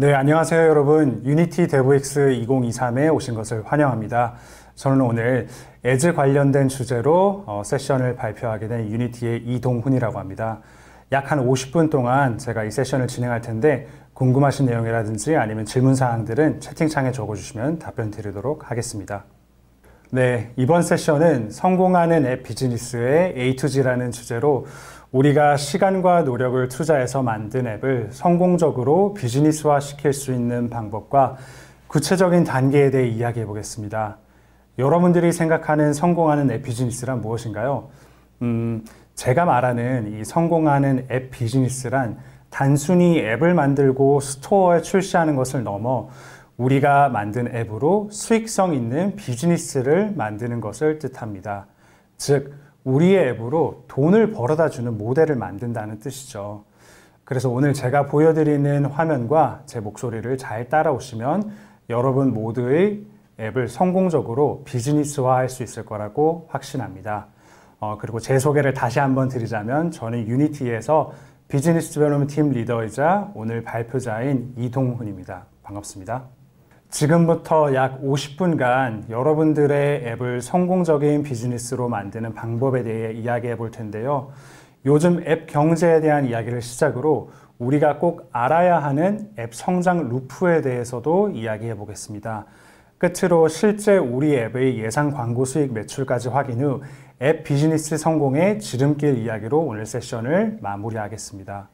네, 안녕하세요, 여러분. 유니티 데브엑스 2023에 오신 것을 환영합니다. 저는 오늘 에즈 관련된 주제로 어, 세션을 발표하게 된 유니티의 이동훈이라고 합니다. 약 한 50분 동안 제가 이 세션을 진행할 텐데 궁금하신 내용이라든지 아니면 질문 사항들은 채팅창에 적어주시면 답변 드리도록 하겠습니다. 네, 이번 세션은 성공하는 앱 비즈니스의 A2G라는 주제로 우리가 시간과 노력을 투자해서 만든 앱을 성공적으로 비즈니스화 시킬 수 있는 방법과 구체적인 단계에 대해 이야기해 보겠습니다. 여러분들이 생각하는 성공하는 앱 비즈니스란 무엇인가요? 음, 제가 말하는 이 성공하는 앱 비즈니스란 단순히 앱을 만들고 스토어에 출시하는 것을 넘어 우리가 만든 앱으로 수익성 있는 비즈니스를 만드는 것을 뜻합니다. 즉, 우리의 앱으로 돈을 벌어다 주는 모델을 만든다는 뜻이죠. 그래서 오늘 제가 보여드리는 화면과 제 목소리를 잘 따라오시면 여러분 모두의 앱을 성공적으로 비즈니스화 할 수 있을 거라고 확신합니다. 어, 그리고 제 소개를 다시 한번 드리자면 저는 유니티에서 비즈니스 디벨롭팀 리더이자 오늘 발표자인 이동훈입니다. 반갑습니다. 지금부터 약 50분간 여러분들의 앱을 성공적인 비즈니스로 만드는 방법에 대해 이야기해 볼 텐데요. 요즘 앱 경제에 대한 이야기를 시작으로 우리가 꼭 알아야 하는 앱 성장 루프에 대해서도 이야기해 보겠습니다. 끝으로 실제 우리 앱의 예상 광고 수익 매출까지 확인 후 앱 비즈니스 성공의 지름길 이야기로 오늘 세션을 마무리하겠습니다.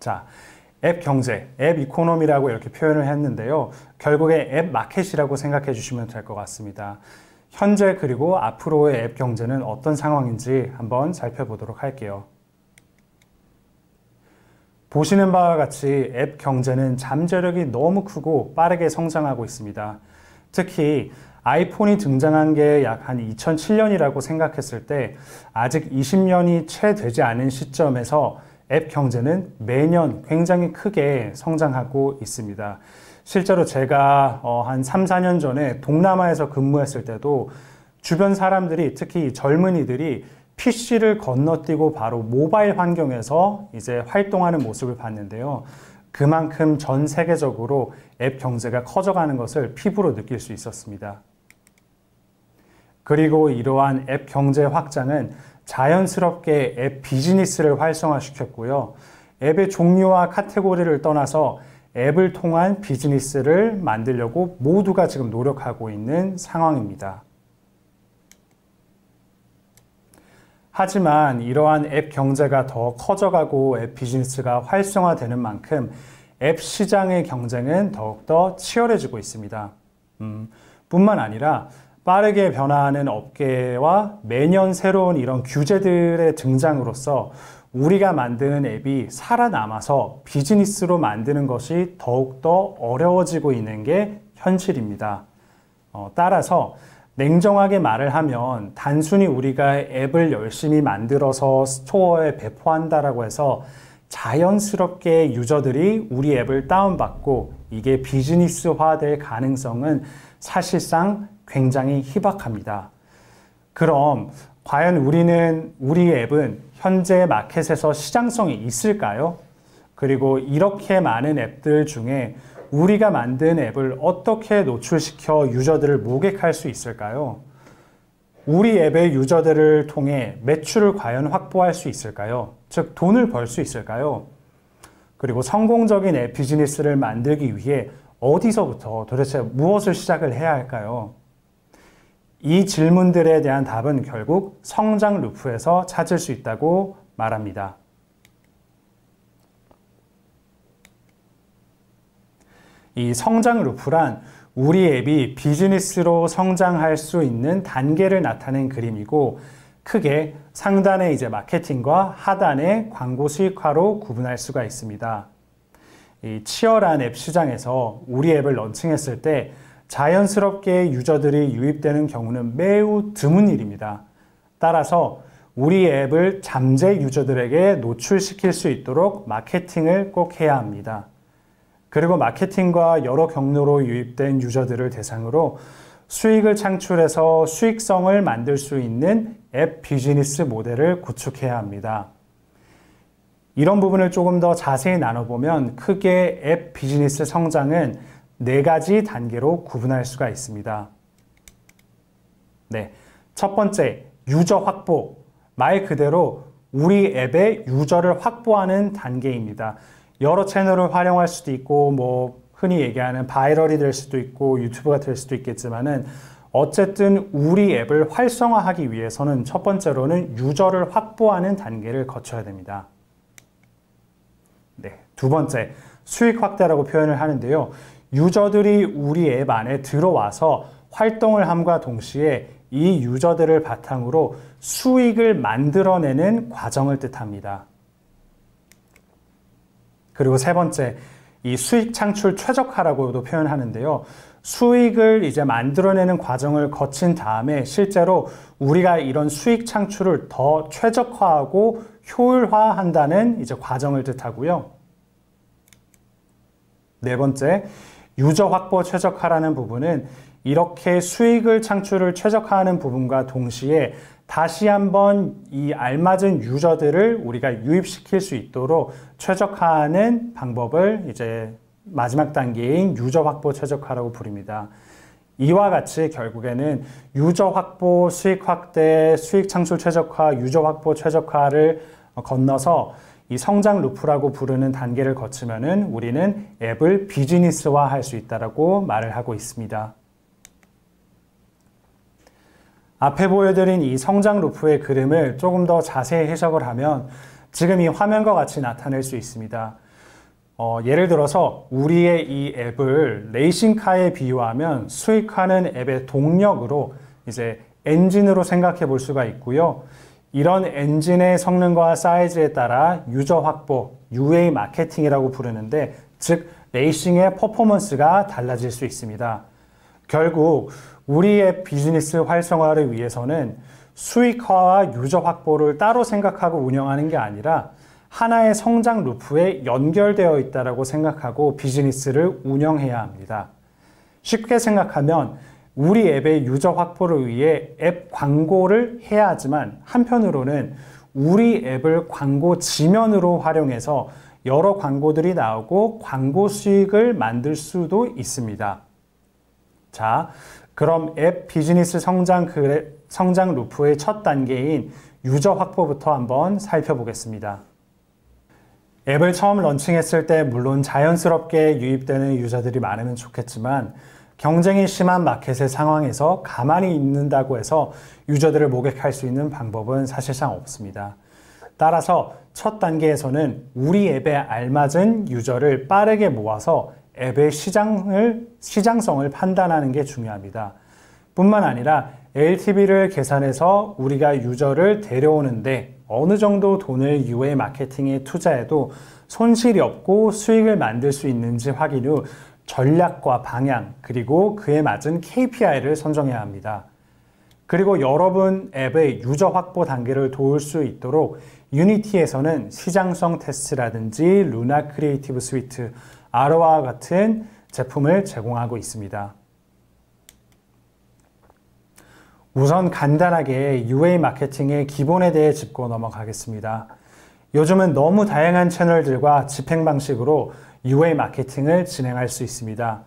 자, 앱 경제, 앱 이코노미라고 이렇게 표현을 했는데요. 결국에 앱 마켓이라고 생각해 주시면 될 것 같습니다. 현재 그리고 앞으로의 앱 경제는 어떤 상황인지 한번 살펴보도록 할게요. 보시는 바와 같이 앱 경제는 잠재력이 너무 크고 빠르게 성장하고 있습니다. 특히 아이폰이 등장한 게 약 한 2007년이라고 생각했을 때 아직 20년이 채 되지 않은 시점에서 앱 경제는 매년 굉장히 크게 성장하고 있습니다. 실제로 제가 어, 한 3, 4년 전에 동남아에서 근무했을 때도 주변 사람들이 특히 젊은이들이 PC를 건너뛰고 바로 모바일 환경에서 이제 활동하는 모습을 봤는데요. 그만큼 전 세계적으로 앱 경제가 커져가는 것을 피부로 느낄 수 있었습니다. 그리고 이러한 앱 경제 확장은 자연스럽게 앱 비즈니스를 활성화시켰고요. 앱의 종류와 카테고리를 떠나서 앱을 통한 비즈니스를 만들려고 모두가 지금 노력하고 있는 상황입니다. 하지만 이러한 앱 경제가 더 커져가고 앱 비즈니스가 활성화되는 만큼 앱 시장의 경쟁은 더욱더 치열해지고 있습니다. 음, 뿐만 아니라 빠르게 변화하는 업계와 매년 새로운 이런 규제들의 등장으로서 우리가 만드는 앱이 살아남아서 비즈니스로 만드는 것이 더욱더 어려워지고 있는 게 현실입니다. 어, 따라서 냉정하게 말을 하면 단순히 우리가 앱을 열심히 만들어서 스토어에 배포한다라고 해서 자연스럽게 유저들이 우리 앱을 다운받고 이게 비즈니스화될 가능성은 사실상 굉장히 희박합니다. 그럼 과연 우리는 우리 앱은 현재 마켓에서 시장성이 있을까요? 그리고 이렇게 많은 앱들 중에 우리가 만든 앱을 어떻게 노출시켜 유저들을 모객할 수 있을까요? 우리 앱의 유저들을 통해 매출을 과연 확보할 수 있을까요? 즉 돈을 벌 수 있을까요? 그리고 성공적인 앱 비즈니스를 만들기 위해 어디서부터 도대체 무엇을 시작을 해야 할까요? 이 질문들에 대한 답은 결국 성장 루프에서 찾을 수 있다고 말합니다. 이 성장 루프란 우리 앱이 비즈니스로 성장할 수 있는 단계를 나타낸 그림이고 크게 상단의 이제 마케팅과 하단의 광고 수익화로 구분할 수가 있습니다. 치열한 앱 시장에서 우리 앱을 런칭했을 때 자연스럽게 유저들이 유입되는 경우는 매우 드문 일입니다. 따라서 우리 앱을 잠재 유저들에게 노출시킬 수 있도록 마케팅을 꼭 해야 합니다. 그리고 마케팅과 여러 경로로 유입된 유저들을 대상으로 수익을 창출해서 수익성을 만들 수 있는 앱 비즈니스 모델을 구축해야 합니다. 이런 부분을 조금 더 자세히 나눠보면 크게 앱 비즈니스 성장은 네 가지 단계로 구분할 수가 있습니다. 네, 첫 번째, 유저 확보. 말 그대로 우리 앱의 유저를 확보하는 단계입니다. 여러 채널을 활용할 수도 있고 뭐 흔히 얘기하는 바이럴이 될 수도 있고 유튜브가 될 수도 있겠지만은 어쨌든 우리 앱을 활성화하기 위해서는 첫 번째로는 유저를 확보하는 단계를 거쳐야 됩니다. 네, 두 번째 수익 확대라고 표현을 하는데요. 유저들이 우리 앱 안에 들어와서 활동을 함과 동시에 이 유저들을 바탕으로 수익을 만들어내는 과정을 뜻합니다. 그리고 세 번째, 이 수익 창출 최적화라고도 표현하는데요. 수익을 이제 만들어내는 과정을 거친 다음에 실제로 우리가 이런 수익 창출을 더 최적화하고 효율화한다는 이제 과정을 뜻하고요. 네 번째, 유저 확보 최적화라는 부분은 이렇게 수익을 창출을 최적화하는 부분과 동시에 다시 한번 이 알맞은 유저들을 우리가 유입시킬 수 있도록 최적화하는 방법을 이제 마지막 단계인 유저 확보 최적화라고 부릅니다. 이와 같이 결국에는 유저 확보, 수익 확대, 수익 창출 최적화, 유저 확보 최적화를 건너서 이 성장 루프라고 부르는 단계를 거치면은 우리는 앱을 비즈니스화 할 수 있다라고 말을 하고 있습니다. 앞에 보여드린 이 성장 루프의 그림을 조금 더 자세히 해석을 하면 지금 이 화면과 같이 나타낼 수 있습니다. 어, 예를 들어서 우리의 이 앱을 레이싱카에 비유하면 수익하는 앱의 동력으로 이제 엔진으로 생각해 볼 수가 있고요. 이런 엔진의 성능과 사이즈에 따라 유저 확보, UA 마케팅이라고 부르는데 즉 레이싱의 퍼포먼스가 달라질 수 있습니다. 결국 우리의 비즈니스 활성화를 위해서는 수익화와 유저 확보를 따로 생각하고 운영하는 게 아니라 하나의 성장 루프에 연결되어 있다고 생각하고 비즈니스를 운영해야 합니다. 쉽게 생각하면 우리 앱의 유저 확보를 위해 앱 광고를 해야 하지만 한편으로는 우리 앱을 광고 지면으로 활용해서 여러 광고들이 나오고 광고 수익을 만들 수도 있습니다. 자, 그럼 앱 비즈니스 성장, 그래, 성장 루프의 첫 단계인 유저 확보부터 한번 살펴보겠습니다. 앱을 처음 런칭했을 때 물론 자연스럽게 유입되는 유저들이 많으면 좋겠지만 경쟁이 심한 마켓의 상황에서 가만히 있는다고 해서 유저들을 목격할 수 있는 방법은 사실상 없습니다. 따라서 첫 단계에서는 우리 앱에 알맞은 유저를 빠르게 모아서 앱의 시장을, 시장성을 판단하는 게 중요합니다. 뿐만 아니라 LTV를 계산해서 우리가 유저를 데려오는데 어느 정도 돈을 유해 마케팅에 투자해도 손실이 없고 수익을 만들 수 있는지 확인 후 전략과 방향, 그리고 그에 맞은 KPI를 선정해야 합니다. 그리고 여러분 앱의 유저 확보 단계를 도울 수 있도록 유니티에서는 시장성 테스트라든지 루나 크리에이티브 스위트, 아로와 같은 제품을 제공하고 있습니다. 우선 간단하게 UA 마케팅의 기본에 대해 짚고 넘어가겠습니다. 요즘은 너무 다양한 채널들과 집행 방식으로 UA 마케팅을 진행할 수 있습니다.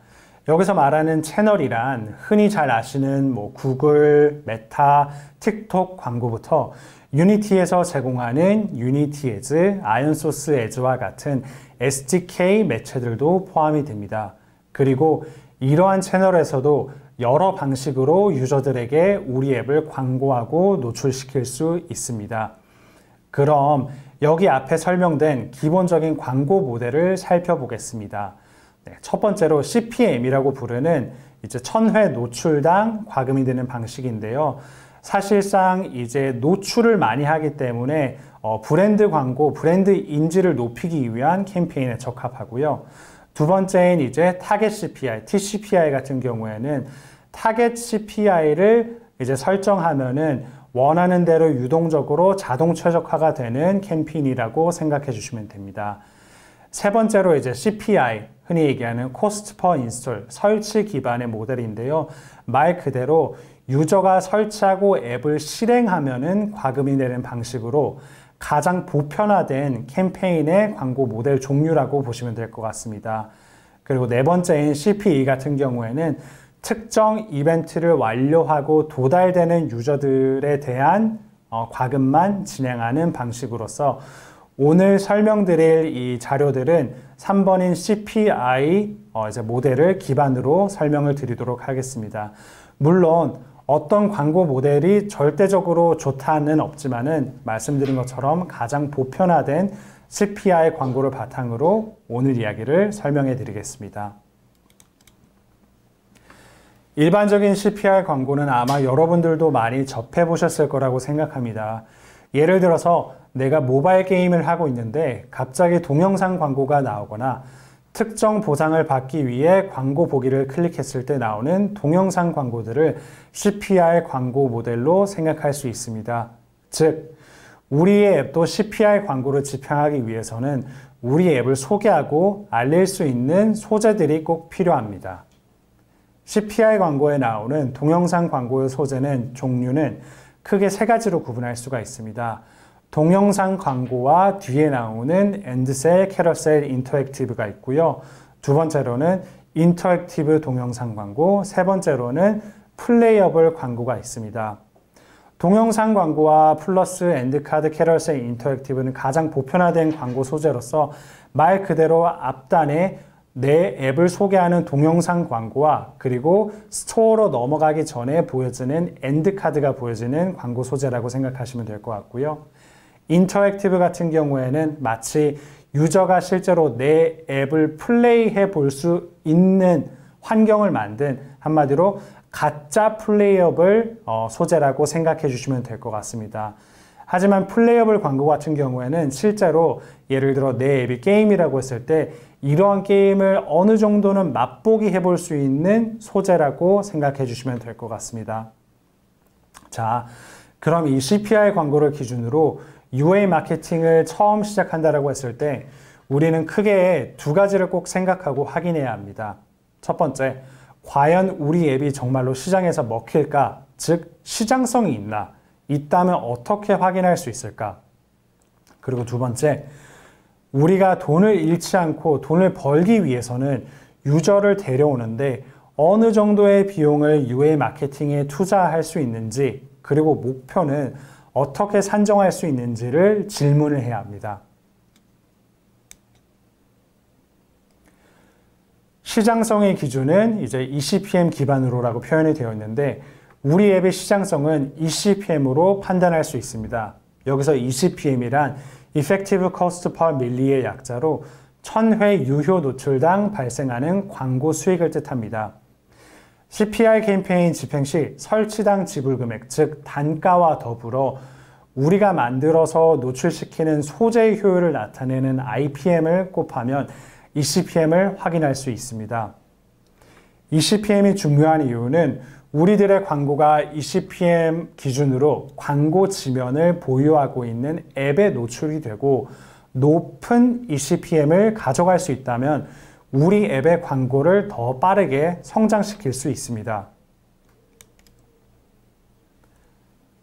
여기서 말하는 채널이란 흔히 잘 아시는 뭐 구글, 메타, 틱톡 광고부터 유니티에서 제공하는 유니티 에즈, 아이언소스 에즈와 같은 SDK 매체들도 포함이 됩니다. 그리고 이러한 채널에서도 여러 방식으로 유저들에게 우리 앱을 광고하고 노출시킬 수 있습니다. 그럼 여기 앞에 설명된 기본적인 광고 모델을 살펴보겠습니다. 네, 첫 번째로 CPM이라고 부르는 이제 천회 노출당 과금이 되는 방식인데요. 사실상 이제 노출을 많이 하기 때문에 어, 브랜드 광고, 브랜드 인지를 높이기 위한 캠페인에 적합하고요. 두 번째인 이제 타겟 CPI, TCPI 같은 경우에는 타겟 CPI를 이제 설정하면은 원하는 대로 유동적으로 자동 최적화가 되는 캠페인이라고 생각해 주시면 됩니다. 세 번째로 이제 CPI, 흔히 얘기하는 Cost per 설치 기반의 모델인데요. 말 그대로 유저가 설치하고 앱을 실행하면은 과금이 되는 방식으로 가장 보편화된 캠페인의 광고 모델 종류라고 보시면 될 것 같습니다. 그리고 네 번째인 CPE 같은 경우에는 특정 이벤트를 완료하고 도달되는 유저들에 대한 어, 과금만 진행하는 방식으로서 오늘 설명드릴 이 자료들은 3번인 CPI 어, 이제 모델을 기반으로 설명을 드리도록 하겠습니다. 물론 어떤 광고 모델이 절대적으로 좋다는 없지만은 말씀드린 것처럼 가장 보편화된 CPI 광고를 바탕으로 오늘 이야기를 설명해 드리겠습니다. 일반적인 CPR 광고는 아마 여러분들도 많이 접해보셨을 거라고 생각합니다. 예를 들어서 내가 모바일 게임을 하고 있는데 갑자기 동영상 광고가 나오거나 특정 보상을 받기 위해 광고 보기를 클릭했을 때 나오는 동영상 광고들을 CPR 광고 모델로 생각할 수 있습니다. 즉, 우리의 앱도 CPR 광고를 지향하기 위해서는 우리 앱을 소개하고 알릴 수 있는 소재들이 꼭 필요합니다. CPI 광고에 나오는 동영상 광고의 소재는 종류는 크게 세 가지로 구분할 수가 있습니다. 동영상 광고와 뒤에 나오는 엔드셀, 캐러셀, 인터액티브가 있고요. 두 번째로는 인터액티브 동영상 광고, 세 번째로는 플레이어블 광고가 있습니다. 동영상 광고와 플러스 엔드카드 캐럴셀 인터액티브는 가장 보편화된 광고 소재로서 말 그대로 앞단에 내 앱을 소개하는 동영상 광고와 그리고 스토어로 넘어가기 전에 보여지는 엔드카드가 보여지는 광고 소재라고 생각하시면 될 것 같고요. 인터랙티브 같은 경우에는 마치 유저가 실제로 내 앱을 플레이해 볼 수 있는 환경을 만든 한마디로 가짜 플레이어블 소재라고 생각해 주시면 될 것 같습니다. 하지만 플레이어블 광고 같은 경우에는 실제로 예를 들어 내 앱이 게임이라고 했을 때 이러한 게임을 어느 정도는 맛보기 해볼 수 있는 소재라고 생각해 주시면 될 것 같습니다. 자, 그럼 이 CPI 광고를 기준으로 UA 마케팅을 처음 시작한다라고 했을 때 우리는 크게 두 가지를 꼭 생각하고 확인해야 합니다. 첫 번째, 과연 우리 앱이 정말로 시장에서 먹힐까? 즉, 시장성이 있나? 있다면 어떻게 확인할 수 있을까? 그리고 두 번째, 우리가 돈을 잃지 않고 돈을 벌기 위해서는 유저를 데려오는데 어느 정도의 비용을 유해 마케팅에 투자할 수 있는지 그리고 목표는 어떻게 산정할 수 있는지를 질문을 해야 합니다. 시장성의 기준은 이제 ECPM 기반으로라고 표현이 되어 있는데 우리 앱의 시장성은 ECPM으로 판단할 수 있습니다. 여기서 ECPM이란 Effective Cost Per m i l l i 의 약자로 1000회 유효 노출당 발생하는 광고 수익을 뜻합니다. CPR 캠페인 집행 시 설치당 지불 금액, 즉 단가와 더불어 우리가 만들어서 노출시키는 소재의 효율을 나타내는 IPM을 곱하면 ECPM을 확인할 수 있습니다. ECPM이 중요한 이유는 우리들의 광고가 e c p m 기준으로 광고 지면을 보유하고 있는 앱에 노출이 되고 높은 e c p m 을 가져갈 수 있다면 우리 앱의 광고를 더 빠르게 성장시킬 수 있습니다.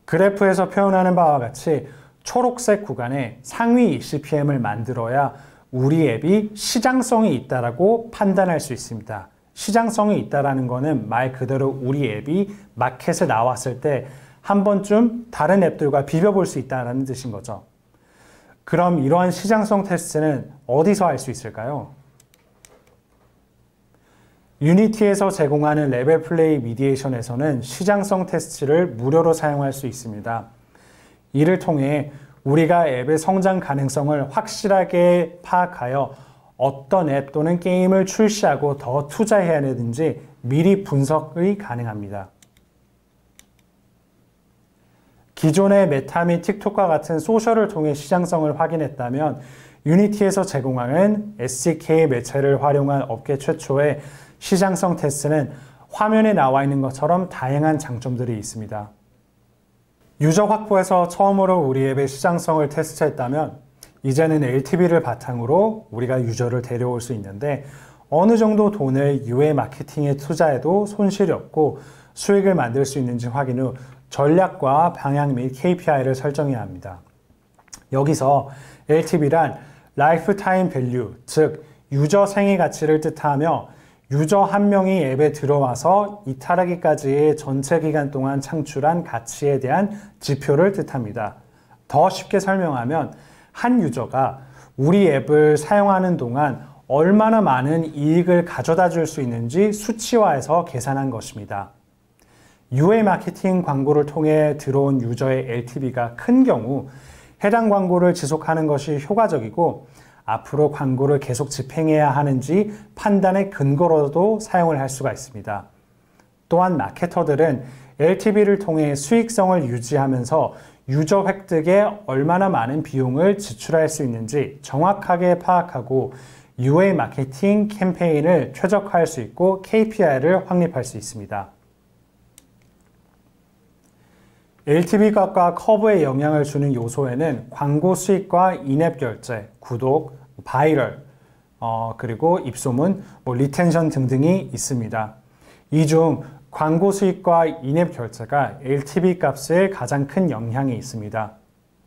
그래프에서 표현하는 바와 같이 초록색 구간에 상위 20pm을 만들어야 우리 앱이 시장성이 있다고 판단할 수 있습니다. 시장성이 있다라는 거는 말 그대로 우리 앱이 마켓에 나왔을 때 한 번쯤 다른 앱들과 비벼볼 수 있다는 뜻인 거죠. 그럼 이러한 시장성 테스트는 어디서 할 수 있을까요? 유니티에서 제공하는 레벨 플레이 미디에이션에서는 시장성 테스트를 무료로 사용할 수 있습니다. 이를 통해 우리가 앱의 성장 가능성을 확실하게 파악하여 어떤 앱 또는 게임을 출시하고 더 투자해야 되는지 미리 분석이 가능합니다. 기존의 메타 및 틱톡과 같은 소셜을 통해 시장성을 확인했다면 유니티에서 제공하는 SDK 매체를 활용한 업계 최초의 시장성 테스트는 화면에 나와 있는 것처럼 다양한 장점들이 있습니다. 유저 확보에서 처음으로 우리 앱의 시장성을 테스트했다면 이제는 LTV를 바탕으로 우리가 유저를 데려올 수 있는데 어느 정도 돈을 유해 마케팅에 투자해도 손실이 없고 수익을 만들 수 있는지 확인 후 전략과 방향 및 KPI를 설정해야 합니다. 여기서 LTV란 라이프타임 밸류, 즉 유저 생애 가치를 뜻하며 유저 한 명이 앱에 들어와서 이탈하기까지의 전체 기간 동안 창출한 가치에 대한 지표를 뜻합니다. 더 쉽게 설명하면 한 유저가 우리 앱을 사용하는 동안 얼마나 많은 이익을 가져다 줄 수 있는지 수치화해서 계산한 것입니다. 유해 마케팅 광고를 통해 들어온 유저의 LTV가 큰 경우 해당 광고를 지속하는 것이 효과적이고 앞으로 광고를 계속 집행해야 하는지 판단의 근거로도 사용을 할 수가 있습니다. 또한 마케터들은 LTV를 통해 수익성을 유지하면서 유저 획득에 얼마나 많은 비용을 지출할 수 있는지 정확하게 파악하고 UA 마케팅 캠페인을 최적화할 수 있고 KPI를 확립할 수 있습니다. LTV 값과 커브에 영향을 주는 요소에는 광고 수익과 인앱 결제, 구독, 바이럴, 어, 그리고 입소문, 뭐 리텐션 등등이 있습니다. 이중 광고 수익과 인앱 결제가 LTV 값에 가장 큰 영향이 있습니다.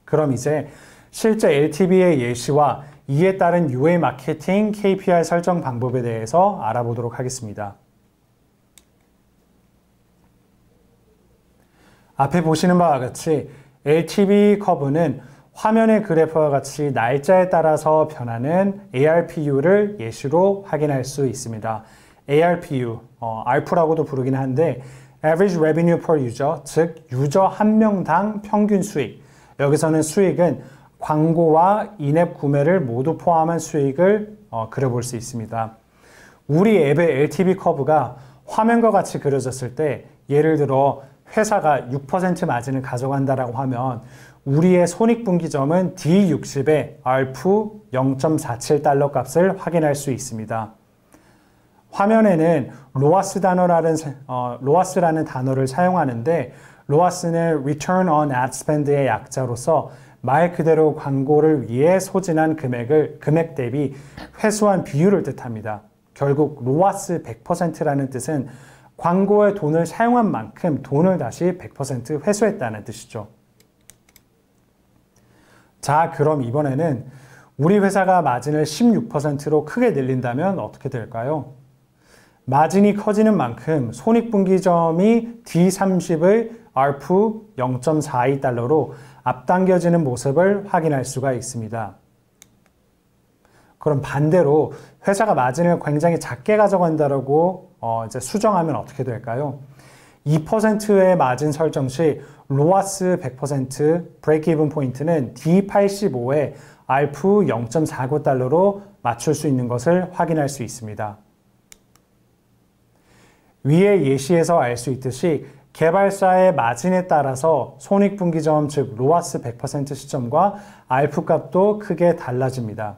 그럼 이제 실제 LTV의 예시와 이에 따른 UA 마케팅 KPI 설정 방법에 대해서 알아보도록 하겠습니다. 앞에 보시는 바와 같이 LTV 커브는 화면의 그래프와 같이 날짜에 따라서 변하는 ARPU를 예시로 확인할 수 있습니다. ARPU, 어, 알프라고도 부르긴 한데 average revenue per user, 즉 유저 한 명당 평균 수익. 여기서는 수익은 광고와 인앱 구매를 모두 포함한 수익을 어, 그려볼 수 있습니다. 우리 앱의 LTV 커브가 화면과 같이 그려졌을 때 예를 들어 회사가 6% 마진을 가져간다라고 하면 우리의 손익분기점은 D60에 알프 0.47달러 값을 확인할 수 있습니다. 화면에는 로아스 단어라는 어, 로아스라는 단어를 사용하는데 로아스는 Return on Ad Spend의 약자로서 말 그대로 광고를 위해 소진한 금액을 금액 대비 회수한 비율을 뜻합니다. 결국 로아스 100%라는 뜻은 광고에 돈을 사용한 만큼 돈을 다시 100% 회수했다는 뜻이죠. 자, 그럼 이번에는 우리 회사가 마진을 16%로 크게 늘린다면 어떻게 될까요? 마진이 커지는 만큼 손익분기점이 D30을 RF 0.42달러로 앞당겨지는 모습을 확인할 수가 있습니다. 그럼 반대로 회사가 마진을 굉장히 작게 가져간다라고 어 이제 수정하면 어떻게 될까요? 2%의 마진 설정 시 로아스 100% 브레이크이븐 포인트는 D85에 알프 0.49달러로 맞출 수 있는 것을 확인할 수 있습니다. 위의 예시에서 알 수 있듯이 개발사의 마진에 따라서 손익분기점 즉 로아스 100% 시점과 알프 값도 크게 달라집니다.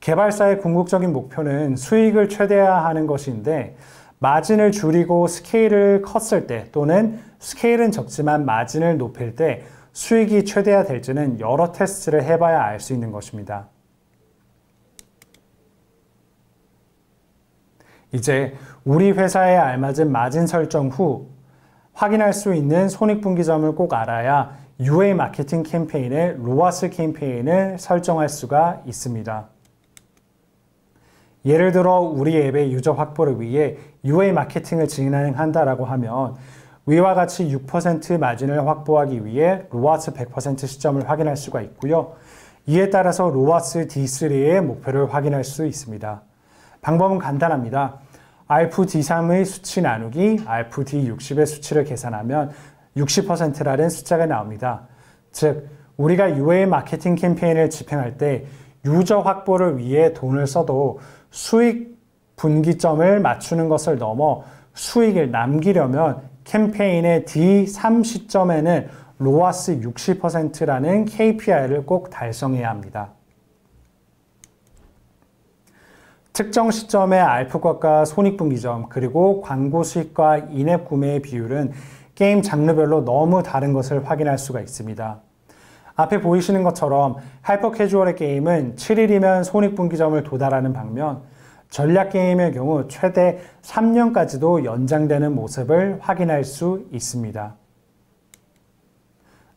개발사의 궁극적인 목표는 수익을 최대화하는 것인데 마진을 줄이고 스케일을 컸을 때 또는 스케일은 적지만 마진을 높일 때 수익이 최대화될지는 여러 테스트를 해봐야 알 수 있는 것입니다. 이제 우리 회사에 알맞은 마진 설정 후 확인할 수 있는 손익분기점을 꼭 알아야 UA 마케팅 캠페인의 로아스 캠페인을 설정할 수가 있습니다. 예를 들어 우리 앱의 유저 확보를 위해 UA 마케팅을 진행한다라고 하면 위와 같이 6% 마진을 확보하기 위해 로아스 100% 시점을 확인할 수가 있고요. 이에 따라서 로아스 D3의 목표를 확인할 수 있습니다. 방법은 간단합니다. RFD3의 수치 나누기 RFD60의 수치를 계산하면 60%라는 숫자가 나옵니다. 즉, 우리가 UA 마케팅 캠페인을 집행할 때 유저 확보를 위해 돈을 써도 수익 분기점을 맞추는 것을 넘어 수익을 남기려면 캠페인의 D3 시점에는 로아스 60%라는 KPI를 꼭 달성해야 합니다. 특정 시점의 알프과과 손익분기점 그리고 광고 수익과 인앱 구매의 비율은 게임 장르별로 너무 다른 것을 확인할 수가 있습니다. 앞에 보이시는 것처럼 하이퍼 캐주얼의 게임은 7일이면 손익분기점을 도달하는 반면 전략 게임의 경우 최대 3년까지도 연장되는 모습을 확인할 수 있습니다.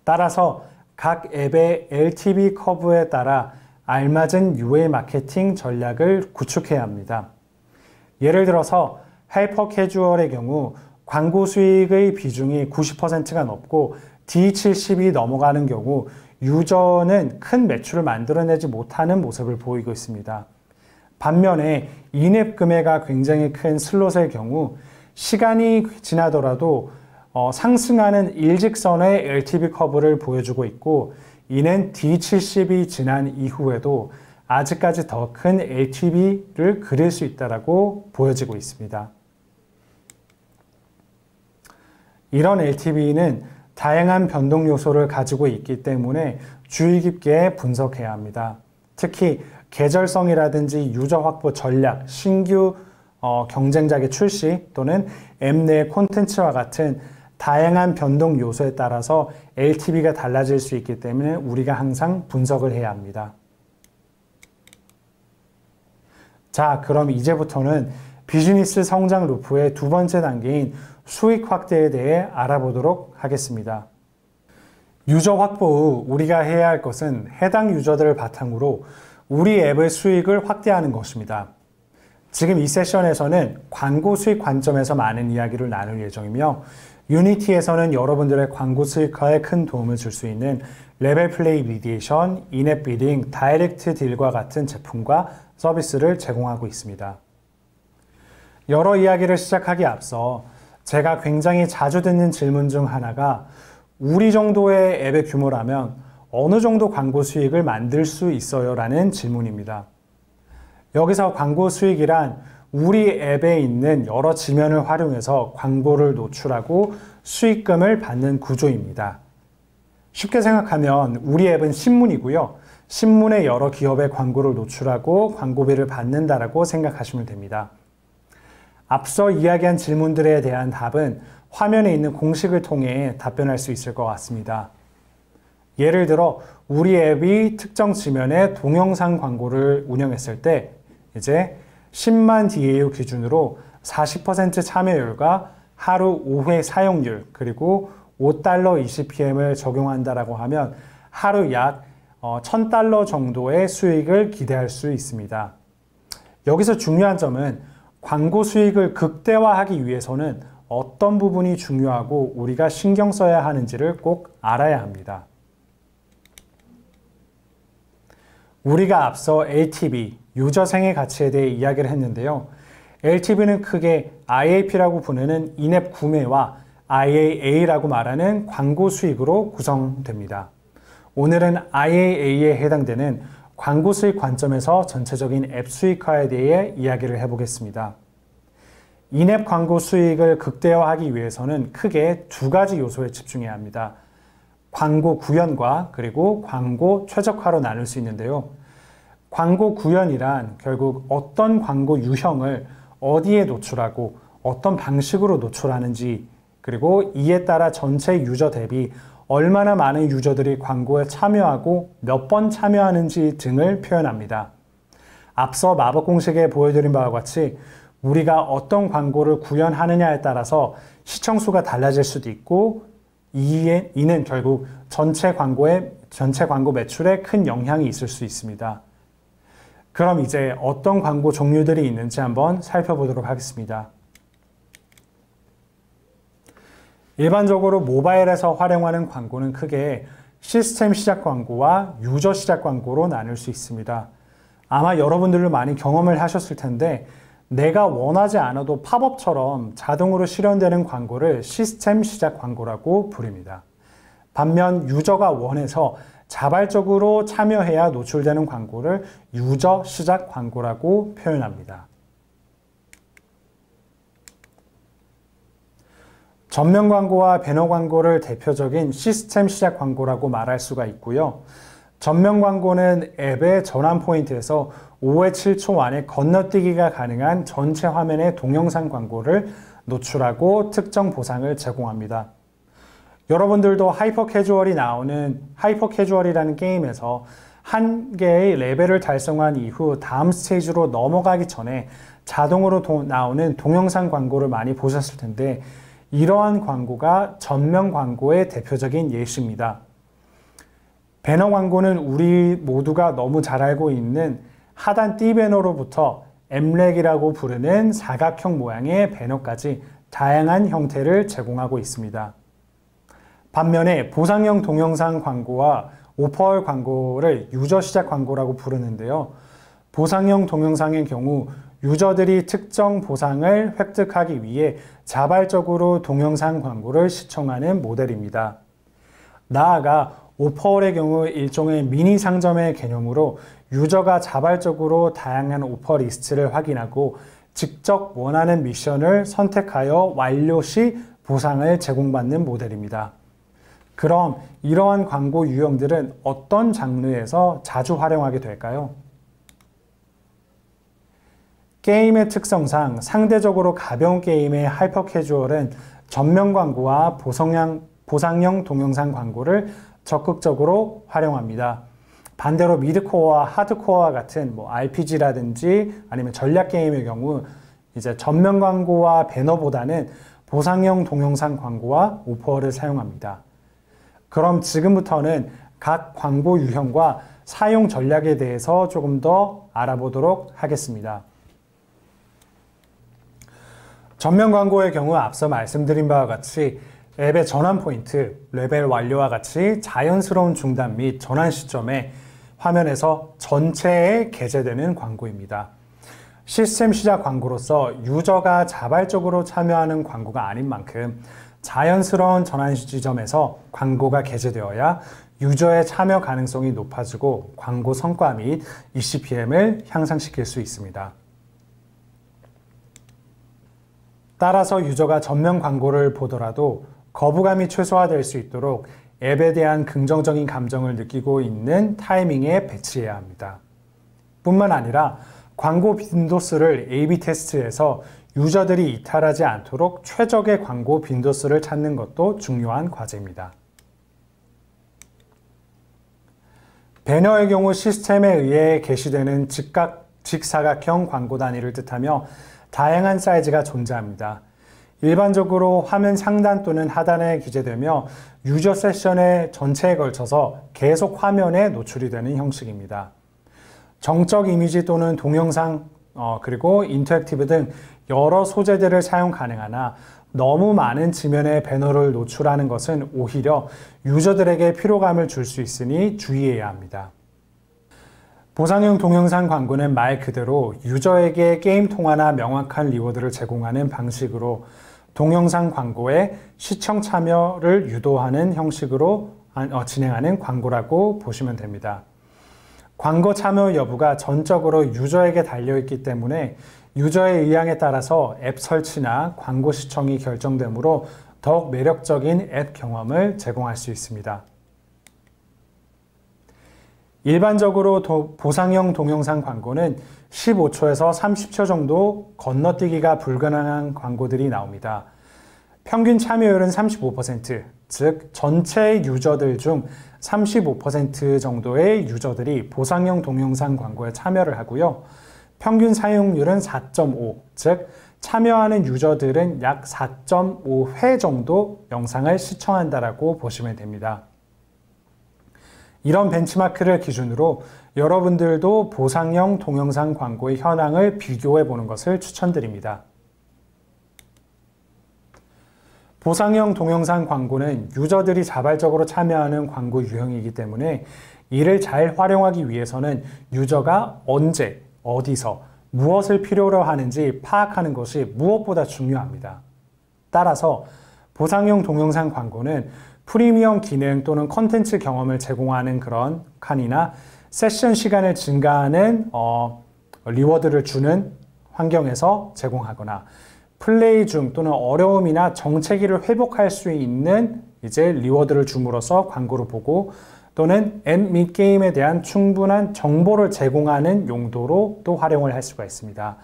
따라서 각 앱의 LTV 커브에 따라 알맞은 유해 마케팅 전략을 구축해야 합니다. 예를 들어서 하이퍼 캐주얼의 경우 광고 수익의 비중이 90%가 넘고 D70이 넘어가는 경우 유저는 큰 매출을 만들어내지 못하는 모습을 보이고 있습니다. 반면에 인앱 금액이 굉장히 큰 슬롯의 경우 시간이 지나더라도 어, 상승하는 일직선의 LTV 커브를 보여주고 있고 이는 D70이 지난 이후에도 아직까지 더큰 a t v 를 그릴 수 있다고 보여지고 있습니다. 이런 LTV는 다양한 변동 요소를 가지고 있기 때문에 주의 깊게 분석해야 합니다. 특히 계절성이라든지 유저 확보 전략, 신규 어, 경쟁작의 출시 또는 앱내 콘텐츠와 같은 다양한 변동 요소에 따라서 LTV가 달라질 수 있기 때문에 우리가 항상 분석을 해야 합니다. 자, 그럼 이제부터는 비즈니스 성장 루프의 두 번째 단계인 수익 확대에 대해 알아보도록 하겠습니다. 유저 확보 후 우리가 해야 할 것은 해당 유저들을 바탕으로 우리 앱의 수익을 확대하는 것입니다. 지금 이 세션에서는 광고 수익 관점에서 많은 이야기를 나눌 예정이며 유니티에서는 여러분들의 광고 수익화에 큰 도움을 줄 수 있는 레벨 플레이 미디에이션, 인앱 비딩, 다이렉트 딜과 같은 제품과 서비스를 제공하고 있습니다. 여러 이야기를 시작하기 앞서 제가 굉장히 자주 듣는 질문 중 하나가 우리 정도의 앱의 규모라면 어느 정도 광고 수익을 만들 수 있어요? 라는 질문입니다. 여기서 광고 수익이란 우리 앱에 있는 여러 지면을 활용해서 광고를 노출하고 수익금을 받는 구조입니다. 쉽게 생각하면 우리 앱은 신문이고요. 신문에 여러 기업의 광고를 노출하고 광고비를 받는다라고 생각하시면 됩니다. 앞서 이야기한 질문들에 대한 답은 화면에 있는 공식을 통해 답변할 수 있을 것 같습니다. 예를 들어 우리 앱이 특정 지면에 동영상 광고를 운영했을 때 이제 10만 d a u 기준으로 40% 참여율과 하루 5회 사용률 그리고 5달러 20pm을 적용한다라고 하면 하루 약 1000달러 어, 정도의 수익을 기대할 수 있습니다. 여기서 중요한 점은 광고 수익을 극대화하기 위해서는 어떤 부분이 중요하고 우리가 신경 써야 하는지를 꼭 알아야 합니다. 우리가 앞서 ATV, 유저생의 가치에 대해 이야기를 했는데요. LTV는 크게 IAP라고 부르는 인앱 구매와 IAA라고 말하는 광고 수익으로 구성됩니다. 오늘은 IAA에 해당되는 광고 수익 관점에서 전체적인 앱 수익화에 대해 이야기를 해보겠습니다. 인앱 광고 수익을 극대화하기 위해서는 크게 두 가지 요소에 집중해야 합니다. 광고 구현과 그리고 광고 최적화로 나눌 수 있는데요. 광고 구현이란 결국 어떤 광고 유형을 어디에 노출하고 어떤 방식으로 노출하는지 그리고 이에 따라 전체 유저 대비 얼마나 많은 유저들이 광고에 참여하고 몇 번 참여하는지 등을 표현합니다. 앞서 마법 공식에 보여드린 바와 같이 우리가 어떤 광고를 구현하느냐에 따라서 시청수가 달라질 수도 있고 이에, 이는 결국 전체 광고의 전체 광고 매출에 큰 영향이 있을 수 있습니다. 그럼 이제 어떤 광고 종류들이 있는지 한번 살펴보도록 하겠습니다. 일반적으로 모바일에서 활용하는 광고는 크게 시스템 시작 광고와 유저 시작 광고로 나눌 수 있습니다. 아마 여러분들도 많이 경험을 하셨을 텐데 내가 원하지 않아도 팝업처럼 자동으로 실현되는 광고를 시스템 시작 광고라고 부릅니다. 반면 유저가 원해서 자발적으로 참여해야 노출되는 광고를 유저 시작 광고라고 표현합니다. 전면 광고와 배너 광고를 대표적인 시스템 시작 광고라고 말할 수가 있고요. 전면 광고는 앱의 전환 포인트에서 5회 7초 안에 건너뛰기가 가능한 전체 화면의 동영상 광고를 노출하고 특정 보상을 제공합니다. 여러분들도 하이퍼 캐주얼이 나오는 하이퍼 캐주얼이라는 게임에서 한 개의 레벨을 달성한 이후 다음 스테이지로 넘어가기 전에 자동으로 도, 나오는 동영상 광고를 많이 보셨을 텐데 이러한 광고가 전면 광고의 대표적인 예시입니다. 배너 광고는 우리 모두가 너무 잘 알고 있는 하단 띠 배너로부터 엠렉이라고 부르는 사각형 모양의 배너까지 다양한 형태를 제공하고 있습니다. 반면에 보상형 동영상 광고와 오퍼얼 광고를 유저 시작 광고라고 부르는데요. 보상형 동영상의 경우 유저들이 특정 보상을 획득하기 위해 자발적으로 동영상 광고를 시청하는 모델입니다. 나아가 오퍼홀의 경우 일종의 미니 상점의 개념으로 유저가 자발적으로 다양한 오퍼 리스트를 확인하고 직접 원하는 미션을 선택하여 완료 시 보상을 제공받는 모델입니다. 그럼 이러한 광고 유형들은 어떤 장르에서 자주 활용하게 될까요? 게임의 특성상 상대적으로 가벼운 게임의 하이퍼 캐주얼은 전면 광고와 보성형, 보상형 동영상 광고를 적극적으로 활용합니다. 반대로 미드코어와 하드코어와 같은 뭐 RPG라든지 아니면 전략 게임의 경우 이제 전면 광고와 배너보다는 보상형 동영상 광고와 오퍼를 사용합니다. 그럼 지금부터는 각 광고 유형과 사용 전략에 대해서 조금 더 알아보도록 하겠습니다. 전면 광고의 경우 앞서 말씀드린 바와 같이 앱의 전환 포인트, 레벨 완료와 같이 자연스러운 중단 및 전환 시점에 화면에서 전체에 게재되는 광고입니다. 시스템 시작 광고로서 유저가 자발적으로 참여하는 광고가 아닌 만큼 자연스러운 전환 지점에서 광고가 게재되어야 유저의 참여 가능성이 높아지고 광고 성과 및 ECPM을 향상시킬 수 있습니다. 따라서 유저가 전면 광고를 보더라도 거부감이 최소화될 수 있도록 앱에 대한 긍정적인 감정을 느끼고 있는 타이밍에 배치해야 합니다. 뿐만 아니라 광고 빈도수를 A-B 테스트에서 유저들이 이탈하지 않도록 최적의 광고 빈도수를 찾는 것도 중요한 과제입니다. 배너의 경우 시스템에 의해 게시되는 직각, 직사각형 광고 단위를 뜻하며 다양한 사이즈가 존재합니다. 일반적으로 화면 상단 또는 하단에 기재되며 유저 세션의 전체에 걸쳐서 계속 화면에 노출이 되는 형식입니다. 정적 이미지 또는 동영상 어, 그리고 인터랙티브 등 여러 소재들을 사용 가능하나 너무 많은 지면의 배너를 노출하는 것은 오히려 유저들에게 피로감을 줄 수 있으니 주의해야 합니다. 보상형 동영상 광고는 말 그대로 유저에게 게임 통화나 명확한 리워드를 제공하는 방식으로 동영상 광고에 시청 참여를 유도하는 형식으로 어, 진행하는 광고라고 보시면 됩니다. 광고 참여 여부가 전적으로 유저에게 달려있기 때문에 유저의 의향에 따라서 앱 설치나 광고 시청이 결정되므로 더욱 매력적인 앱 경험을 제공할 수 있습니다. 일반적으로 도, 보상형 동영상 광고는 15초에서 30초 정도 건너뛰기가 불가능한 광고들이 나옵니다. 평균 참여율은 35%, 즉 전체 유저들 중 35% 정도의 유저들이 보상형 동영상 광고에 참여를 하고요. 평균 사용률은 4.5, 즉 참여하는 유저들은 약 4.5회 정도 영상을 시청한다라고 보시면 됩니다. 이런 벤치마크를 기준으로 여러분들도 보상형 동영상 광고의 현황을 비교해 보는 것을 추천드립니다. 보상형 동영상 광고는 유저들이 자발적으로 참여하는 광고 유형이기 때문에 이를 잘 활용하기 위해서는 유저가 언제, 어디서, 무엇을 필요로 하는지 파악하는 것이 무엇보다 중요합니다. 따라서 보상형 동영상 광고는 프리미엄 기능 또는 컨텐츠 경험을 제공하는 그런 칸이나 세션 시간을 증가하는 어, 리워드를 주는 환경에서 제공하거나 플레이 중 또는 어려움이나 정체기를 회복할 수 있는 이제 리워드를 줌으로써 광고를 보고 또는 앱 및 게임에 대한 충분한 정보를 제공하는 용도로 또 활용을 할 수가 있습니다.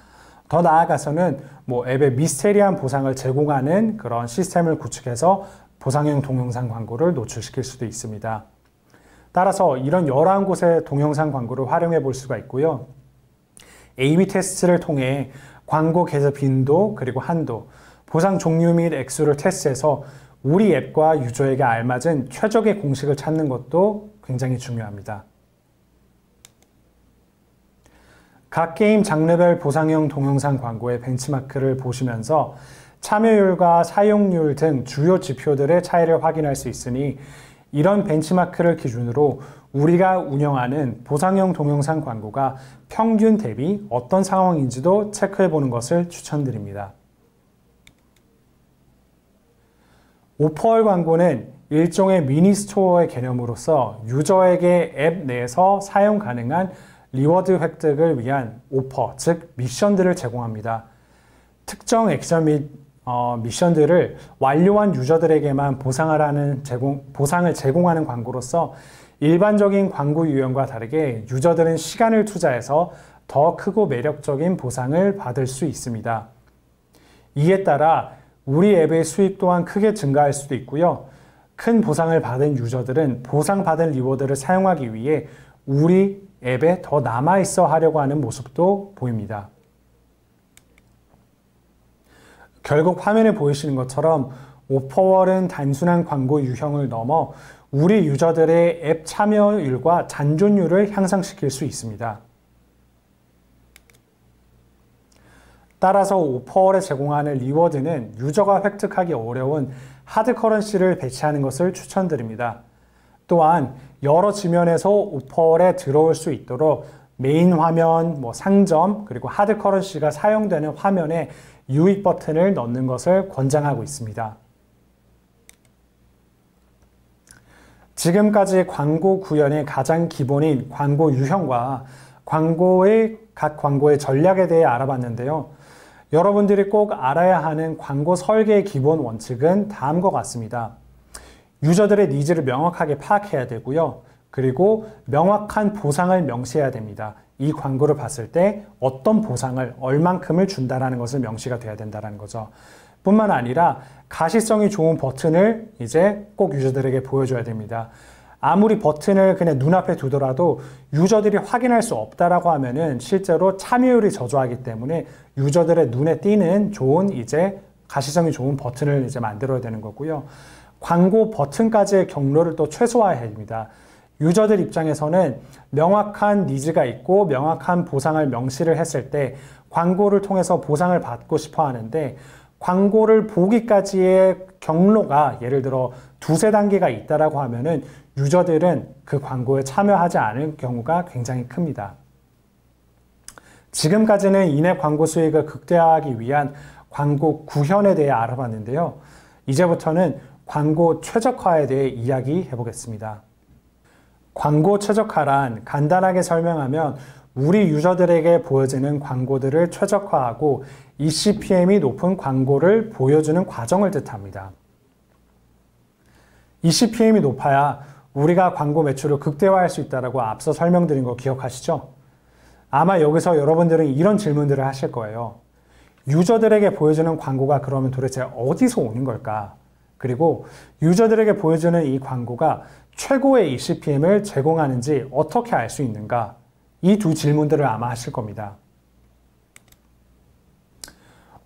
더 나아가서는 뭐 앱의 미스테리한 보상을 제공하는 그런 시스템을 구축해서 보상형 동영상 광고를 노출시킬 수도 있습니다. 따라서 이런 열한 곳의 동영상 광고를 활용해 볼 수가 있고요. A-B 테스트를 통해 광고 개설 빈도 그리고 한도, 보상 종류 및 액수를 테스트해서 우리 앱과 유저에게 알맞은 최적의 공식을 찾는 것도 굉장히 중요합니다. 각 게임 장르별 보상형 동영상 광고의 벤치마크를 보시면서 참여율과 사용률 등 주요 지표들의 차이를 확인할 수 있으니 이런 벤치마크를 기준으로 우리가 운영하는 보상형 동영상 광고가 평균 대비 어떤 상황인지도 체크해 보는 것을 추천드립니다. 오퍼얼 광고는 일종의 미니 스토어의 개념으로서 유저에게 앱 내에서 사용 가능한 리워드 획득을 위한 오퍼, 즉 미션들을 제공합니다. 특정 액션 및 어, 미션들을 완료한 유저들에게만 보상하라는 제공, 보상을 제공하는 광고로서 일반적인 광고 유형과 다르게 유저들은 시간을 투자해서 더 크고 매력적인 보상을 받을 수 있습니다. 이에 따라 우리 앱의 수익 또한 크게 증가할 수도 있고요. 큰 보상을 받은 유저들은 보상받은 리워드를 사용하기 위해 우리 앱에 더 남아있어 하려고 하는 모습도 보입니다. 결국 화면에 보이시는 것처럼 오퍼월은 단순한 광고 유형을 넘어 우리 유저들의 앱 참여율과 잔존율을 향상시킬 수 있습니다. 따라서 오퍼월에 제공하는 리워드는 유저가 획득하기 어려운 하드 커런시를 배치하는 것을 추천드립니다. 또한 여러 지면에서 오퍼월에 들어올 수 있도록 메인 화면, 뭐 상점, 그리고 하드 커런시가 사용되는 화면에 유익 버튼을 넣는 것을 권장하고 있습니다. 지금까지 광고 구현의 가장 기본인 광고 유형과 광고의 각 광고의 전략에 대해 알아봤는데요. 여러분들이 꼭 알아야 하는 광고 설계의 기본 원칙은 다음과 같습니다. 유저들의 니즈를 명확하게 파악해야 되고요. 그리고 명확한 보상을 명시해야 됩니다. 이 광고를 봤을 때 어떤 보상을 얼만큼을 준다라는 것을 명시가 돼야 된다라는 거죠. 뿐만 아니라 가시성이 좋은 버튼을 이제 꼭 유저들에게 보여줘야 됩니다. 아무리 버튼을 그냥 눈앞에 두더라도 유저들이 확인할 수 없다라고 하면은 실제로 참여율이 저조하기 때문에 유저들의 눈에 띄는 좋은 이제 가시성이 좋은 버튼을 이제 만들어야 되는 거고요. 광고 버튼까지의 경로를 또 최소화해야 됩니다. 유저들 입장에서는 명확한 니즈가 있고 명확한 보상을 명시를 했을 때 광고를 통해서 보상을 받고 싶어 하는데 광고를 보기까지의 경로가 예를 들어 두세 단계가 있다라고 하면은 유저들은 그 광고에 참여하지 않을 경우가 굉장히 큽니다. 지금까지는 인앱 광고 수익을 극대화하기 위한 광고 구현에 대해 알아봤는데요. 이제부터는 광고 최적화에 대해 이야기해 보겠습니다. 광고 최적화란 간단하게 설명하면 우리 유저들에게 보여지는 광고들을 최적화하고 ECPM이 높은 광고를 보여주는 과정을 뜻합니다. ECPM이 높아야 우리가 광고 매출을 극대화할 수있다고 앞서 설명드린 거 기억하시죠? 아마 여기서 여러분들은 이런 질문들을 하실 거예요. 유저들에게 보여주는 광고가 그러면 도대체 어디서 오는 걸까? 그리고 유저들에게 보여주는 이 광고가 최고의 ECPM을 제공하는지 어떻게 알 수 있는가? 이 두 질문들을 아마 하실 겁니다.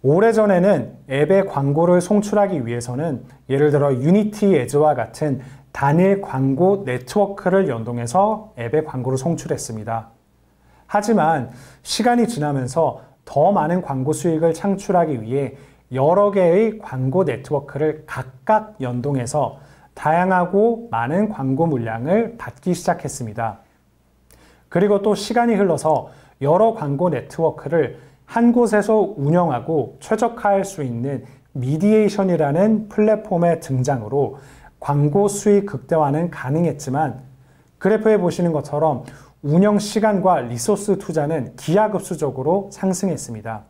오래전에는 앱의 광고를 송출하기 위해서는 예를 들어 유니티 에즈와 같은 단일 광고 네트워크를 연동해서 앱의 광고를 송출했습니다. 하지만 시간이 지나면서 더 많은 광고 수익을 창출하기 위해 여러 개의 광고 네트워크를 각각 연동해서 다양하고 많은 광고 물량을 받기 시작했습니다. 그리고 또 시간이 흘러서 여러 광고 네트워크를 한 곳에서 운영하고 최적화할 수 있는 미디에이션이라는 플랫폼의 등장으로 광고 수익 극대화는 가능했지만 그래프에 보시는 것처럼 운영 시간과 리소스 투자는 기하급수적으로 상승했습니다.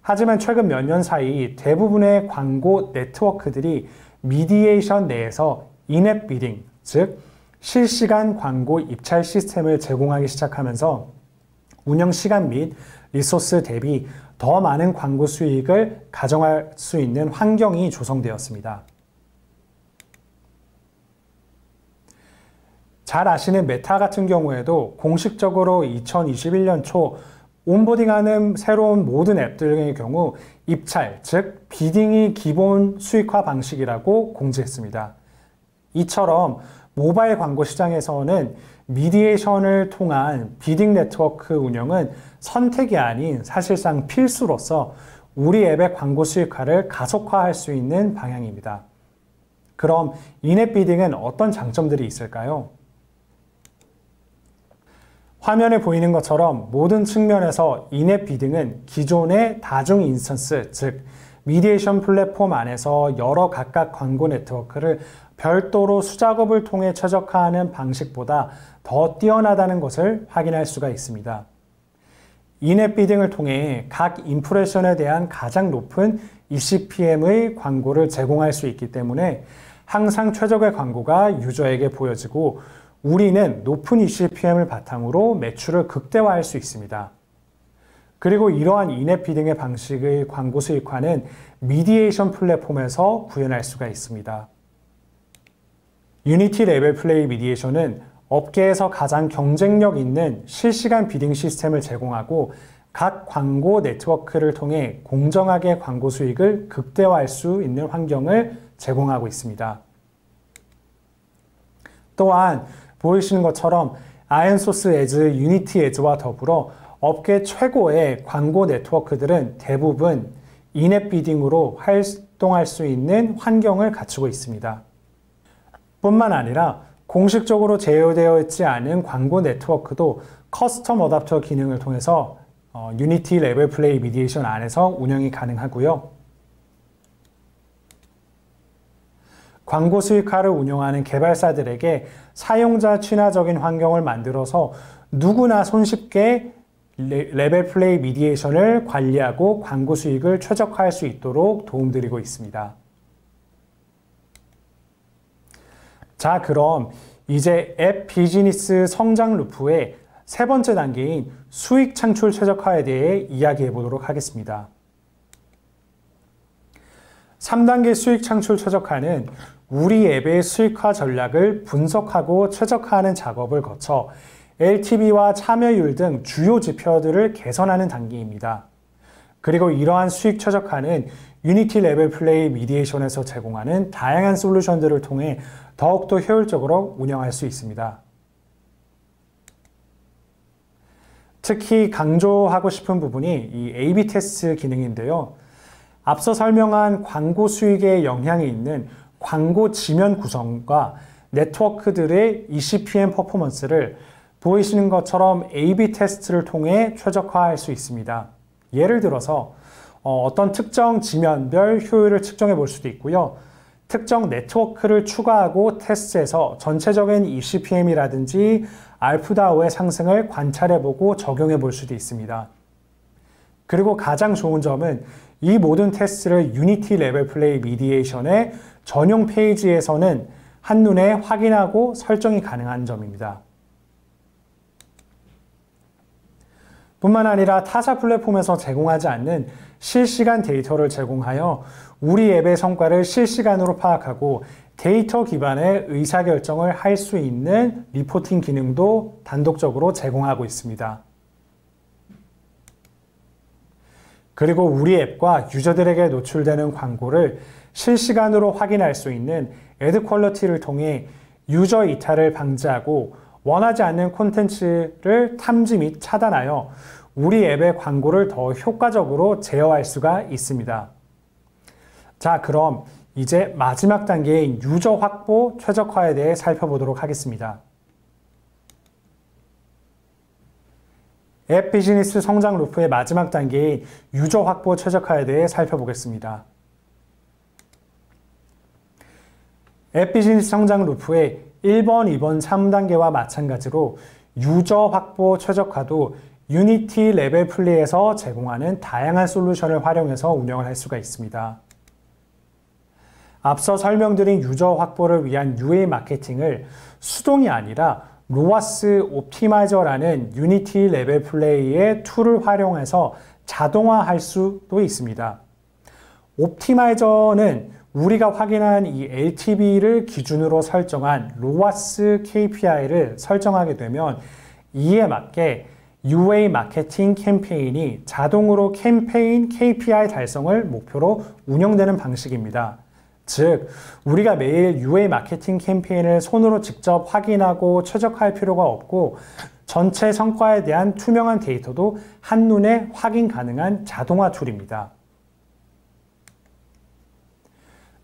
하지만 최근 몇 년 사이 대부분의 광고 네트워크들이 미디에이션 내에서 인앱 비딩, 즉 실시간 광고 입찰 시스템을 제공하기 시작하면서 운영 시간 및 리소스 대비 더 많은 광고 수익을 가정할 수 있는 환경이 조성되었습니다. 잘 아시는 메타 같은 경우에도 공식적으로 2021년 초 온보딩하는 새로운 모든 앱들의 경우 입찰, 즉 비딩이 기본 수익화 방식이라고 공지했습니다. 이처럼 모바일 광고 시장에서는 미디에이션을 통한 비딩 네트워크 운영은 선택이 아닌 사실상 필수로서 우리 앱의 광고 수익화를 가속화할 수 있는 방향입니다. 그럼 인앱 비딩은 어떤 장점들이 있을까요? 화면에 보이는 것처럼 모든 측면에서 인앱 비딩은 기존의 다중 인스턴스, 즉 미디에이션 플랫폼 안에서 여러 각각 광고 네트워크를 별도로 수작업을 통해 최적화하는 방식보다 더 뛰어나다는 것을 확인할 수가 있습니다. 인앱 비딩을 통해 각 인프레션에 대한 가장 높은 ECPM의 광고를 제공할 수 있기 때문에 항상 최적의 광고가 유저에게 보여지고 우리는 높은 ECPM을 바탕으로 매출을 극대화할 수 있습니다. 그리고 이러한 인앱비 등의 방식의 광고 수익화는 미디에이션 플랫폼에서 구현할 수가 있습니다. 유니티 레벨 플레이 미디에이션은 업계에서 가장 경쟁력 있는 실시간 비딩 시스템을 제공하고 각 광고 네트워크를 통해 공정하게 광고 수익을 극대화할 수 있는 환경을 제공하고 있습니다. 또한 보이시는 것처럼 아이언소스 에즈, 유니티 에즈와 더불어 업계 최고의 광고 네트워크들은 대부분 인앱 비딩으로 활동할 수 있는 환경을 갖추고 있습니다. 뿐만 아니라 공식적으로 제휴되어 있지 않은 광고 네트워크도 커스텀 어답터 기능을 통해서 어, 유니티 레벨 플레이 미디에이션 안에서 운영이 가능하고요. 광고 수익화를 운영하는 개발사들에게 사용자 친화적인 환경을 만들어서 누구나 손쉽게 레벨 플레이 미디에이션을 관리하고 광고 수익을 최적화할 수 있도록 도움드리고 있습니다. 자, 그럼 이제 앱 비즈니스 성장 루프의 세 번째 단계인 수익 창출 최적화에 대해 이야기해 보도록 하겠습니다. 3단계 수익 창출 최적화는 우리 앱의 수익화 전략을 분석하고 최적화하는 작업을 거쳐 LTV와 참여율 등 주요 지표들을 개선하는 단계입니다. 그리고 이러한 수익 최적화는 유니티 레벨 플레이 미디에이션에서 제공하는 다양한 솔루션들을 통해 더욱더 효율적으로 운영할 수 있습니다. 특히 강조하고 싶은 부분이 이 A-B 테스트 기능인데요. 앞서 설명한 광고 수익에 영향이 있는 광고 지면 구성과 네트워크들의 ECPM 퍼포먼스를 보이시는 것처럼 A-B 테스트를 통해 최적화할 수 있습니다. 예를 들어서 어, 어떤 특정 지면별 효율을 측정해 볼 수도 있고요. 특정 네트워크를 추가하고 테스트해서 전체적인 ECPM이라든지 알프다오의 상승을 관찰해보고 적용해 볼 수도 있습니다. 그리고 가장 좋은 점은 이 모든 테스트를 유니티 레벨 플레이 미디에이션의 전용 페이지에서는 한눈에 확인하고 설정이 가능한 점입니다. 뿐만 아니라 타사 플랫폼에서 제공하지 않는 실시간 데이터를 제공하여 우리 앱의 성과를 실시간으로 파악하고 데이터 기반의 의사결정을 할 수 있는 리포팅 기능도 단독적으로 제공하고 있습니다. 그리고 우리 앱과 유저들에게 노출되는 광고를 실시간으로 확인할 수 있는 에드퀄러티를 통해 유저 이탈을 방지하고 원하지 않는 콘텐츠를 탐지 및 차단하여 우리 앱의 광고를 더 효과적으로 제어할 수가 있습니다. 자, 그럼 이제 마지막 단계인 유저 확보 최적화에 대해 살펴보도록 하겠습니다. 앱 비즈니스 성장 루프의 마지막 단계인 유저 확보 최적화에 대해 살펴보겠습니다. 앱 비즈니스 성장 루프의 1번, 2번, 3단계와 마찬가지로 유저 확보 최적화도 유니티 레벨 플리에서 제공하는 다양한 솔루션을 활용해서 운영을 할 수가 있습니다. 앞서 설명드린 유저 확보를 위한 UA 마케팅을 수동이 아니라 로아스 옵티마저라는 이 유니티 레벨 플레이의 툴을 활용해서 자동화할 수도 있습니다. 옵티마이저는 우리가 확인한 이 LTV를 기준으로 설정한 로아스 KPI를 설정하게 되면 이에 맞게 UA 마케팅 캠페인이 자동으로 캠페인 KPI 달성을 목표로 운영되는 방식입니다. 즉, 우리가 매일 UA 마케팅 캠페인을 손으로 직접 확인하고 최적화할 필요가 없고 전체 성과에 대한 투명한 데이터도 한눈에 확인 가능한 자동화 툴입니다.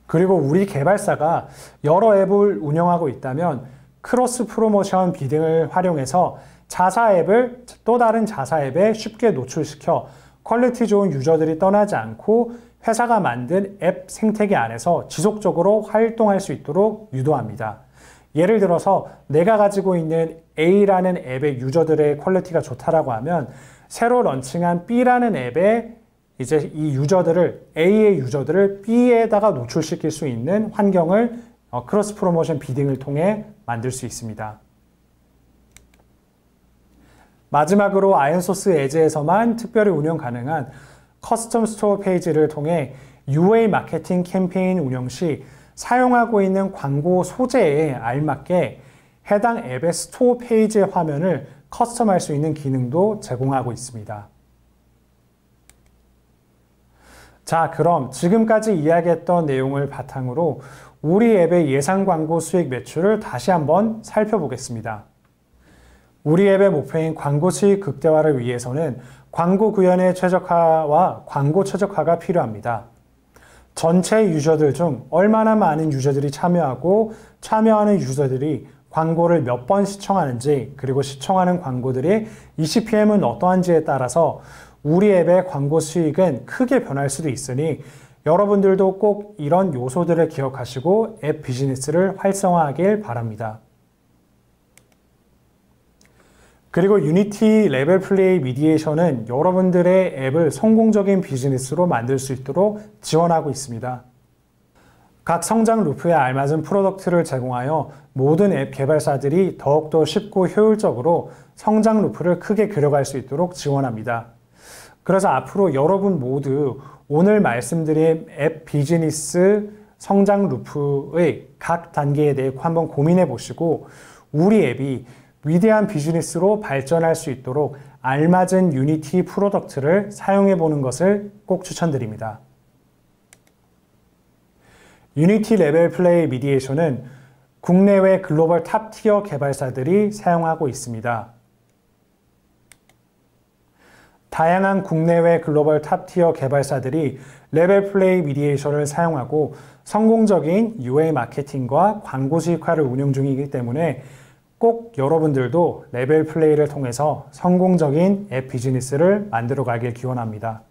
그리고 우리 개발사가 여러 앱을 운영하고 있다면 크로스 프로모션 비등을 활용해서 자사 앱을 또 다른 자사 앱에 쉽게 노출시켜 퀄리티 좋은 유저들이 떠나지 않고 회사가 만든 앱 생태계 안에서 지속적으로 활동할 수 있도록 유도합니다. 예를 들어서 내가 가지고 있는 A라는 앱의 유저들의 퀄리티가 좋다라고 하면 새로 런칭한 B라는 앱에 이제 이 유저들을 A의 유저들을 B에다가 노출시킬 수 있는 환경을 어, 크로스 프로모션 비딩을 통해 만들 수 있습니다. 마지막으로 아이언소스 에즈에서만 특별히 운영 가능한 커스텀 스토어 페이지를 통해 UA 마케팅 캠페인 운영 시 사용하고 있는 광고 소재에 알맞게 해당 앱의 스토어 페이지 의 화면을 커스텀할 수 있는 기능도 제공하고 있습니다. 자, 그럼 지금까지 이야기했던 내용을 바탕으로 우리 앱의 예상 광고 수익 매출을 다시 한번 살펴보겠습니다. 우리 앱의 목표인 광고 수익 극대화를 위해서는 광고 구현의 최적화와 광고 최적화가 필요합니다. 전체 유저들 중 얼마나 많은 유저들이 참여하고 참여하는 유저들이 광고를 몇 번 시청하는지 그리고 시청하는 광고들이 ECPM은 어떠한지에 따라서 우리 앱의 광고 수익은 크게 변할 수도 있으니 여러분들도 꼭 이런 요소들을 기억하시고 앱 비즈니스를 활성화하길 바랍니다. 그리고 유니티 레벨 플레이 미디에이션은 여러분들의 앱을 성공적인 비즈니스로 만들 수 있도록 지원하고 있습니다. 각 성장 루프에 알맞은 프로덕트를 제공하여 모든 앱 개발사들이 더욱더 쉽고 효율적으로 성장 루프를 크게 그려갈 수 있도록 지원합니다. 그래서 앞으로 여러분 모두 오늘 말씀드린 앱 비즈니스 성장 루프의 각 단계에 대해 한번 고민해 보시고 우리 앱이 위대한 비즈니스로 발전할 수 있도록 알맞은 유니티 프로덕트를 사용해 보는 것을 꼭 추천드립니다. 유니티 레벨 플레이 미디에이션은 국내외 글로벌 탑 티어 개발사들이 사용하고 있습니다. 다양한 국내외 글로벌 탑 티어 개발사들이 레벨 플레이 미디에이션을 사용하고 성공적인 UA 마케팅과 광고 수익화를 운영 중이기 때문에 꼭 여러분들도 레벨 플레이를 통해서 성공적인 앱 비즈니스를 만들어 가길 기원합니다.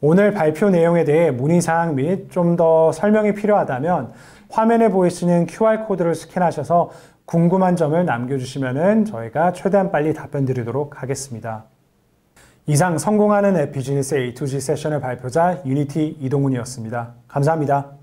오늘 발표 내용에 대해 문의사항 및 좀 더 설명이 필요하다면 화면에 보이시는 QR코드를 스캔하셔서 궁금한 점을 남겨주시면 저희가 최대한 빨리 답변 드리도록 하겠습니다. 이상 성공하는 앱 비즈니스 A2G 세션의 발표자 유니티 이동훈이었습니다. 감사합니다.